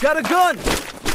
Got a gun!